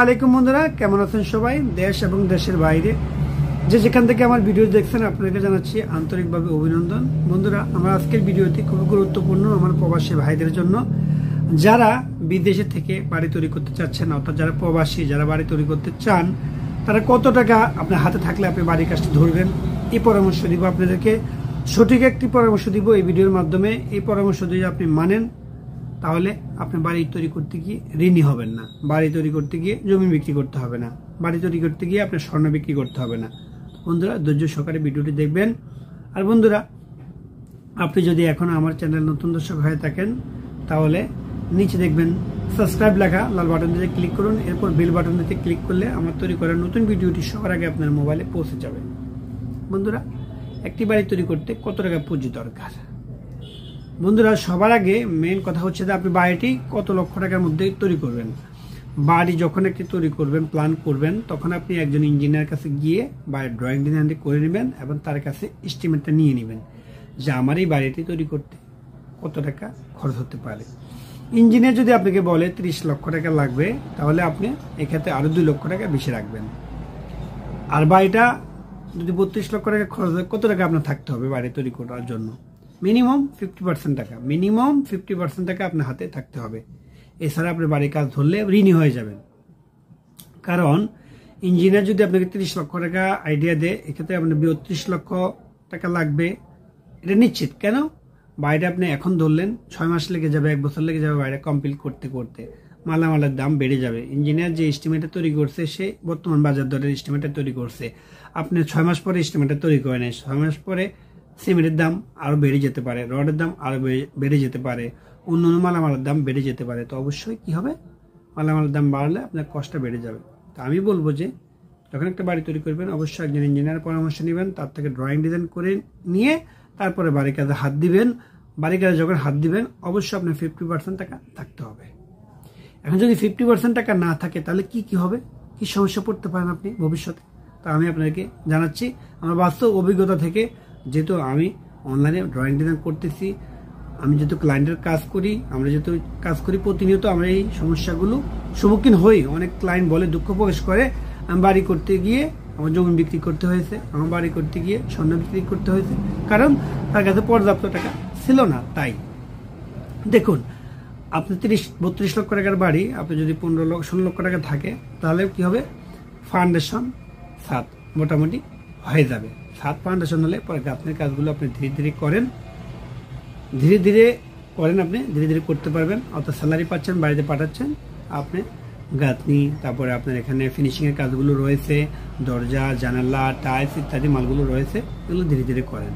আলাইকুম বন্ধুরা কেমন আছেন সবাই দেশ এবং দেশের বাইরে যে যেখান থেকে আমার ভিডিও দেখছেন আপনাকে জানাচ্ছি আন্তরিকভাবে অভিনন্দন বন্ধুরা আমার আজকের ভিডিওটি খুব গুরুত্বপূর্ণ আমার প্রবাসী ভাইদের জন্য যারা বিদেশে থেকে বাড়ি তৈরি করতে চাচ্ছেন অর্থাৎ যারা প্রবাসী যারা বাড়ি তৈরি করতে চান তারা কত টাকা আপনার হাতে থাকলে আপনি বাড়ির কাজটি ধরবেন এই পরামর্শ দিব আপনাদেরকে সঠিক একটি পরামর্শ দিব এই ভিডিওর মাধ্যমে এই পরামর্শ দিয়ে আপনি মানেন তাহলে আপনি বাড়ি তৈরি করতে গিয়ে ঋণী হবেন না বাড়ি তৈরি করতে গিয়ে জমি বিক্রি করতে হবে না বাড়ি তৈরি করতে গিয়ে আপনার স্বর্ণ বিক্রি করতে হবে না বন্ধুরা ধৈর্য সহকারে ভিডিওটি দেখবেন আর বন্ধুরা আপনি যদি এখন আমার চ্যানেল নতুন দর্শক হয়ে থাকেন তাহলে নিচে দেখবেন সাবস্ক্রাইব লেখা লাল বাটনটিতে ক্লিক করুন এরপর বেল বাটনটিতে ক্লিক করলে আমার তৈরি করা নতুন ভিডিওটি সবার আগে আপনার মোবাইলে পৌঁছে যাবে বন্ধুরা একটি বাড়ি তৈরি করতে কত টাকা পুঁজি দরকার বন্ধুরা সবার আগে মেন কথা হচ্ছে যে আপনি বাড়িটি কত লক্ষ টাকার মধ্যে তৈরি করবেন বাড়ি যখন একটি তৈরি করবেন প্ল্যান করবেন তখন আপনি একজন ইঞ্জিনিয়ার কাছে গিয়ে বাড়ির ড্রয়িং ডিজাইনটি করে নেবেন এবং তার কাছে এস্টিমেটটা নিয়ে নেবেন যে আমার এই বাড়িটি তৈরি করতে কত টাকা খরচ হতে পারে ইঞ্জিনিয়ার যদি আপনাকে বলে ত্রিশ লক্ষ টাকা লাগবে তাহলে আপনি এক্ষেত্রে আরও দুই লক্ষ টাকা বেশি রাখবেন আর বাড়িটা যদি বত্রিশ লক্ষ টাকা খরচ কত টাকা আপনার থাকতে হবে বাড়ি তৈরি করার জন্য মিনিমাম ফিফটি পার্সেন্ট টাকা মিনিমাম ফিফটি পার্সেন্ট টাকা আপনার হাতে থাকতে হবে এছাড়া আপনি বাড়ির কাজ ধরলে ঋণই হয়ে যাবেন কারণ ইঞ্জিনিয়ার যদি আপনাকে তিরিশ লক্ষ টাকা আইডিয়া দেয় এক্ষেত্রে আপনার বিয়ত্রিশ লক্ষ টাকা লাগবে এটা নিশ্চিত কেন বাইরে আপনি এখন ধরলেন ছয় মাস লেগে যাবে এক বছর লেগে যাবে বাইরে কমপ্লিট করতে করতে মালামালের দাম বেড়ে যাবে ইঞ্জিনিয়ার যে এস্টিমেটে তৈরি করছে সে বর্তমান বাজার দরের এস্টিমেটে তৈরি করছে আপনি ছয় মাস পরে এস্টিমেটে তৈরি করে নেয় ছয় মাস পরে সিমেন্টের দাম আরও বেড়ে যেতে পারে রডের দাম আরও বেড়ে যেতে পারে অন্য অন্য মালামালের দাম বেড়ে যেতে পারে তো অবশ্যই কি হবে মালামালের দাম বাড়লে আপনার কষ্টটা বেড়ে যাবে তো আমি বলবো যে যখন একটা বাড়ি তৈরি করবেন অবশ্যই একজন ইঞ্জিনিয়ার পরামর্শ নেবেন তার থেকে ড্রয়িং ডিজাইন করে নিয়ে তারপরে বাড়ির কাজে হাত দিবেন বাড়ির কাজে যখন হাত দিবেন অবশ্যই আপনার ফিফটি পার্সেন্ট টাকা থাকতে হবে এখন যদি ফিফটি পার্সেন্ট টাকা না থাকে তাহলে কি কি হবে কি সমস্যা পড়তে পারেন আপনি ভবিষ্যতে তা আমি আপনাকে জানাচ্ছি আমার বাস্তব অভিজ্ঞতা থেকে যেহেতু আমি অনলাইনে ড্রয়িং ডিজাইন করতেছি আমি যেহেতু ক্লায়েন্টের কাজ করি আমরা যেহেতু কাজ করি প্রতিনিয়ত আমরা এই সমস্যাগুলো সম্মুখীন হই অনেক ক্লায়েন্ট বলে দুঃখ প্রকাশ করে আমি বাড়ি করতে গিয়ে আমার জমি বিক্রি করতে হয়েছে আমার বাড়ি করতে গিয়ে স্বর্ণ বিক্রি করতে হয়েছে কারণ তার কাছে পর্যাপ্ত টাকা ছিল না তাই দেখুন আপনি তিরিশ বত্রিশ লক্ষ টাকার বাড়ি আপনি যদি পনেরো লক্ষ ষোলো লক্ষ টাকা থাকে তাহলে কি হবে ফাউন্ডেশন সাত মোটামুটি হয়ে যাবে সাত ফাউন্ডেশন হলে পরে আপনার কাজগুলো আপনি ধীরে ধীরে করেন ধীরে ধীরে করেন আপনি ধীরে ধীরে করতে পারবেন অর্থাৎ স্যালারি পাচ্ছেন বাড়িতে পাঠাচ্ছেন আপনি গাঁথনি তারপরে আপনার এখানে ফিনিশিংয়ের কাজগুলো রয়েছে দরজা জানালা টাইলস ইত্যাদি মালগুলো রয়েছে এগুলো ধীরে ধীরে করেন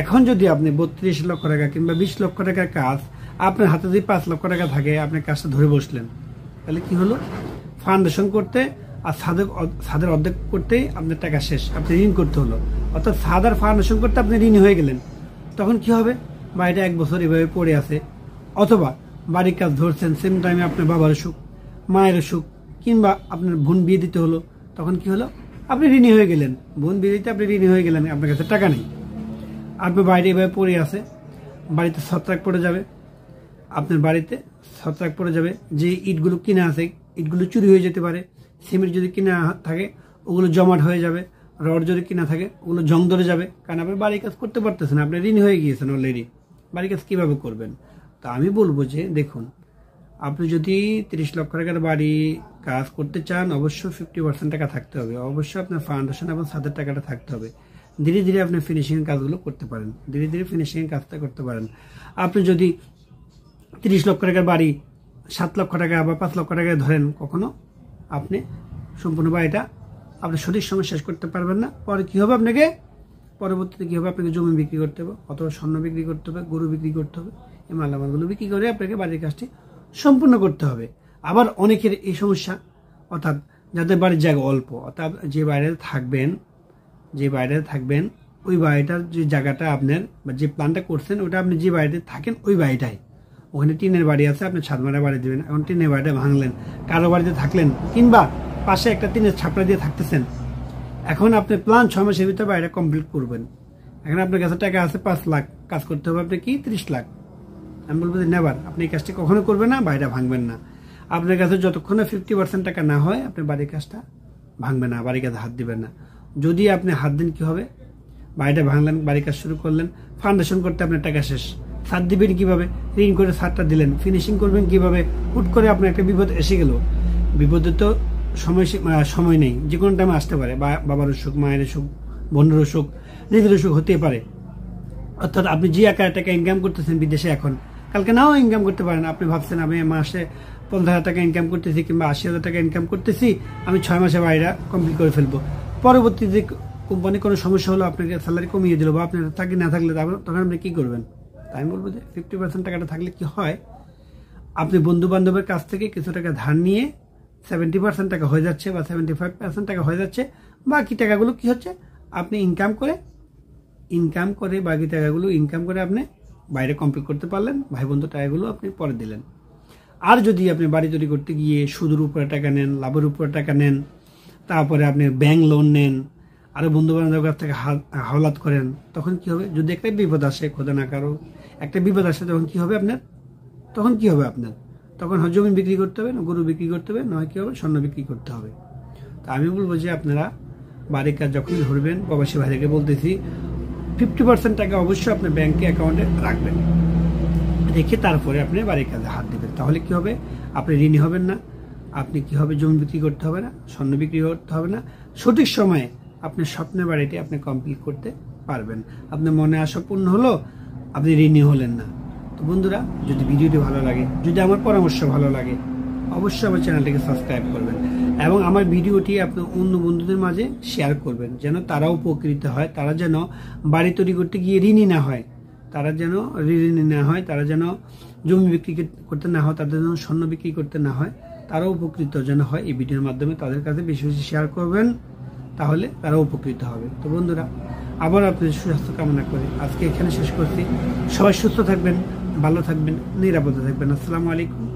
এখন যদি আপনি বত্রিশ লক্ষ টাকা কিংবা বিশ লক্ষ টাকার কাজ আপনার হাতে যদি পাঁচ লক্ষ টাকা থাকে আপনি কাজটা ধরে বসলেন তাহলে কি হলো ফাউন্ডেশন করতে আর সাদের অর্ধেক করতেই আপনার টাকা শেষ আপনি ঋণ করতে হলো অর্থাৎ ফাদার ফাউন্ডেশন করতে আপনি ঋণী হয়ে গেলেন তখন কি হবে বাড়িটা এক বছর এভাবে পড়ে আছে অথবা বাড়ির কাজ ধরছেন সেম টাইমে আপনার বাবার অসুখ মায়ের অসুখ কিংবা আপনার বোন বিয়ে দিতে হলো তখন কি হলো আপনি ঋণী হয়ে গেলেন বোন বিয়ে দিতে আপনি ঋণী হয়ে গেলেন আপনার কাছে টাকা নেই আপনি বাইরে এভাবে পড়ে আছে বাড়িতে ছত্রাক পড়ে যাবে আপনার বাড়িতে ছত্রাক পড়ে যাবে যে ইটগুলো কিনা আছে ইটগুলো চুরি হয়ে যেতে পারে সিমেন্ট যদি কিনা থাকে ওগুলো জমাট হয়ে যাবে রড যদি কিনা থাকে ওগুলো জং ধরে যাবে কারণ আপনি বাড়ির কাজ করতে পারতেছেন আপনি ঋণ হয়ে গিয়েছেন অলরেডি বাড়ির কাজ কীভাবে করবেন তো আমি বলবো যে দেখুন আপনি যদি তিরিশ লক্ষ টাকার বাড়ি কাজ করতে চান অবশ্য ফিফটি পার্সেন্ট টাকা থাকতে হবে অবশ্যই আপনার ফাউন্ডেশন এবং সাদের টাকাটা থাকতে হবে ধীরে ধীরে আপনি ফিনিশিং কাজগুলো করতে পারেন ধীরে ধীরে ফিনিশিং কাজটা করতে পারেন আপনি যদি তিরিশ লক্ষ টাকার বাড়ি সাত লক্ষ টাকা বা পাঁচ লক্ষ টাকায় ধরেন কখনো আপনি সম্পূর্ণ বাড়িটা আপনি সঠিক সময় শেষ করতে পারবেন না পরে কী হবে আপনাকে পরবর্তীতে কী হবে আপনাকে জমি বিক্রি করতে হবে অথবা স্বর্ণ বিক্রি করতে হবে গরু বিক্রি করতে হবে এই মালামালগুলো বিক্রি করে আপনাকে বাড়ির কাজটি সম্পূর্ণ করতে হবে আবার অনেকের এই সমস্যা অর্থাৎ যাদের বাড়ির জায়গা অল্প অর্থাৎ যে বাইরে থাকবেন যে বাইরে থাকবেন ওই বাড়িটার যে জায়গাটা আপনার বা যে প্ল্যানটা করছেন ওটা আপনি যে বাড়িতে থাকেন ওই বাড়িটাই ওখানে টিনের বাড়ি আছে আপনি ছাদমারা বাড়ি দেবেন এখন টিনের বাড়িটা ভাঙলেন কারো বাড়িতে থাকলেন কিংবা পাশে একটা তিনের ছাপড়া দিয়ে থাকতেছেন এখন আপনি প্ল্যান ছ মাসের ভিতরে বাড়িটা কমপ্লিট করবেন এখন আপনার কাছে টাকা আছে পাঁচ লাখ কাজ করতে হবে আপনি কি তিরিশ লাখ আমি বলবো যে নেবার আপনি এই কাজটি কখনো করবেন না বাড়িটা ভাঙবেন না আপনার কাছে যতক্ষণে ফিফটি পার্সেন্ট টাকা না হয় আপনি বাড়ির কাজটা ভাঙবে না বাড়ির কাছে হাত দিবেন না যদি আপনি হাত দেন কি হবে বাড়িটা ভাঙলেন বাড়ির কাজ শুরু করলেন ফাউন্ডেশন করতে আপনার টাকা শেষ সার দিবেন কীভাবে ঋণ করে সারটা দিলেন ফিনিশিং করবেন কিভাবে হুট করে আপনার একটা বিপদ এসে গেল বিপদে তো সময় সময় নেই যে কোনো টাইমে আসতে পারে বা বাবার অসুখ মায়ের অসুখ বন্ধুর অসুখ নিজের অসুখ হতে পারে অর্থাৎ আপনি যে আকার টাকা ইনকাম করতেছেন বিদেশে এখন কালকে নাও ইনকাম করতে পারেন আপনি ভাবছেন আমি মাসে পনেরো হাজার টাকা ইনকাম করতেছি কিংবা আশি হাজার টাকা ইনকাম করতেছি আমি ছয় মাসে বাইরা কমপ্লিট করে ফেলবো পরবর্তীতে কোম্পানি কোনো সমস্যা হলো আপনাকে স্যালারি কমিয়ে দিল বা আপনার চাকরি না থাকলে তখন আপনি কী করবেন তাই আমি বলবো যে ফিফটি পার্সেন্ট টাকাটা থাকলে কি হয় আপনি বন্ধু বান্ধবের কাছ থেকে কিছু টাকা ধার নিয়ে সেভেন্টি পার্সেন্ট টাকা হয়ে যাচ্ছে বা সেভেন্টি ফাইভ পার্সেন্ট টাকা হয়ে যাচ্ছে বাকি টাকাগুলো কি হচ্ছে আপনি ইনকাম করে ইনকাম করে বাকি টাকাগুলো ইনকাম করে আপনি বাইরে কমপ্লিট করতে পারলেন ভাই বন্ধু টাকাগুলো আপনি পরে দিলেন আর যদি আপনি বাড়ি তৈরি করতে গিয়ে সুদের উপরে টাকা নেন লাভের উপরে টাকা নেন তারপরে আপনি ব্যাংক লোন নেন আরও বন্ধু বান্ধবের কাছ থেকে হাওলাত করেন তখন কি হবে যদি একটা বিপদ আসে খোদা না কারো একটা বিপদ আসে তখন কি হবে আপনার তখন কি হবে আপনার তখন জমি বিক্রি করতে হবে না গরু বিক্রি করতে হবে নয় কী হবে স্বর্ণ বিক্রি করতে হবে তা আমি বলবো যে আপনারা বাড়ির কাজ যখনই ধরবেন প্রবাসী ভাইদেরকে বলতেছি ফিফটি পার্সেন্ট টাকা অবশ্যই আপনার ব্যাংকে অ্যাকাউন্টে রাখবেন রেখে তারপরে আপনি বাড়ির কাজে হাত দেবেন তাহলে কি হবে আপনি ঋণ হবেন না আপনি কি হবে জমি বিক্রি করতে হবে না স্বর্ণ বিক্রি করতে হবে না সঠিক সময়ে আপনি স্বপ্নের বাড়িটি আপনি কমপ্লিট করতে পারবেন আপনার মনে আশা পূর্ণ হলো আপনি ঋণী হলেন না তো বন্ধুরা যদি ভিডিওটি ভালো লাগে যদি আমার পরামর্শ ভালো লাগে অবশ্যই আমার চ্যানেলটিকে সাবস্ক্রাইব করবেন এবং আমার ভিডিওটি আপনি অন্য বন্ধুদের মাঝে শেয়ার করবেন যেন তারাও উপকৃত হয় তারা যেন বাড়ি তৈরি করতে গিয়ে ঋণই না হয় তারা যেন ঋণই না হয় তারা যেন জমি বিক্রি করতে না হয় তাদের যেন স্বর্ণ বিক্রি করতে না হয় তারাও উপকৃত যেন হয় এই ভিডিওর মাধ্যমে তাদের কাছে বেশি বেশি শেয়ার করবেন তাহলে তারা উপকৃত হবে তো বন্ধুরা আবার আপনাদের সুস্বাস্থ্য কামনা করে আজকে এখানে শেষ করছি সবাই সুস্থ থাকবেন ভালো থাকবেন নিরাপদে থাকবেন আসসালামু আলাইকুম